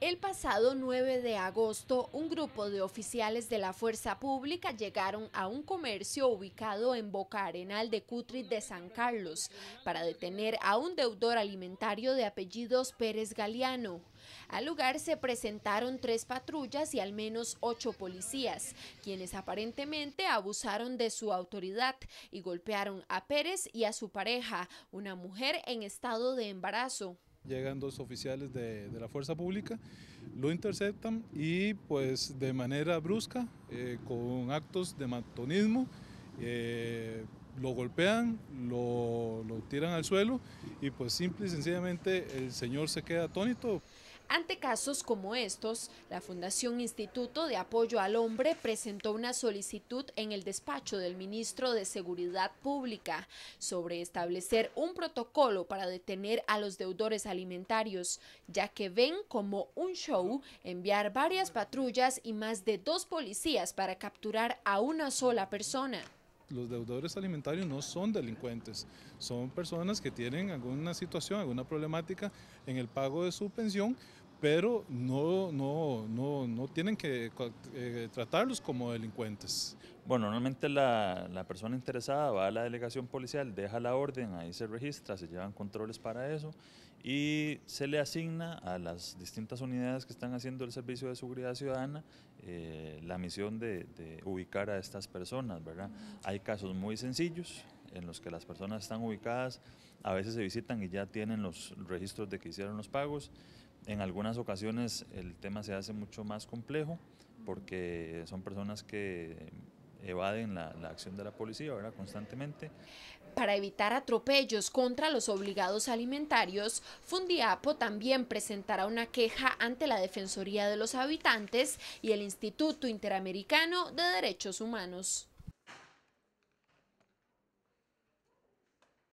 El pasado 9 de agosto, un grupo de oficiales de la Fuerza Pública llegaron a un comercio ubicado en Boca Arenal de Cutrit de San Carlos para detener a un deudor alimentario de apellidos Pérez Galeano. Al lugar se presentaron tres patrullas y al menos ocho policías, quienes aparentemente abusaron de su autoridad y golpearon a Pérez y a su pareja, una mujer en estado de embarazo llegan dos oficiales de, la fuerza pública, lo interceptan y pues de manera brusca, eh, con actos de matonismo, eh, lo golpean, lo, lo tiran al suelo y pues simple y sencillamente el señor se queda atónito. Ante casos como estos, la Fundación Instituto de Apoyo al Hombre presentó una solicitud en el despacho del ministro de Seguridad Pública sobre establecer un protocolo para detener a los deudores alimentarios, ya que ven como un show enviar varias patrullas y más de dos policías para capturar a una sola persona los deudores alimentarios no son delincuentes, son personas que tienen alguna situación, alguna problemática en el pago de su pensión, pero no, no, no, no tienen que eh, tratarlos como delincuentes. Bueno, normalmente la, persona interesada va a la delegación policial, deja la orden, ahí se registra, se llevan controles para eso y se le asigna a las distintas unidades que están haciendo el servicio de seguridad ciudadana eh, la misión de, de, ubicar a estas personas, ¿verdad? Hay casos muy sencillos en los que las personas están ubicadas, a veces se visitan y ya tienen los registros de que hicieron los pagos, en algunas ocasiones el tema se hace mucho más complejo porque son personas que evaden la, acción de la policía ¿verdad? constantemente. Para evitar atropellos contra los obligados alimentarios, Fundiapo también presentará una queja ante la Defensoría de los Habitantes y el Instituto Interamericano de Derechos Humanos.